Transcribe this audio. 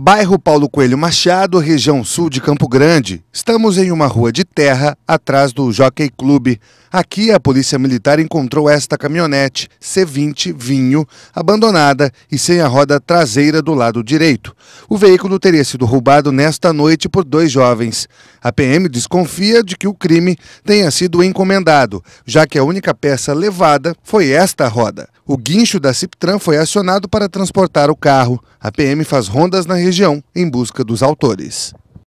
Bairro Paulo Coelho Machado, região sul de Campo Grande. Estamos em uma rua de terra atrás do Jockey Clube. Aqui, a polícia militar encontrou esta caminhonete C20 Vinho abandonada e sem a roda traseira do lado direito. O veículo teria sido roubado nesta noite por dois jovens. A PM desconfia de que o crime tenha sido encomendado, já que a única peça levada foi esta roda. O guincho da Ciptran foi acionado para transportar o carro. A PM faz rondas na região em busca dos autores.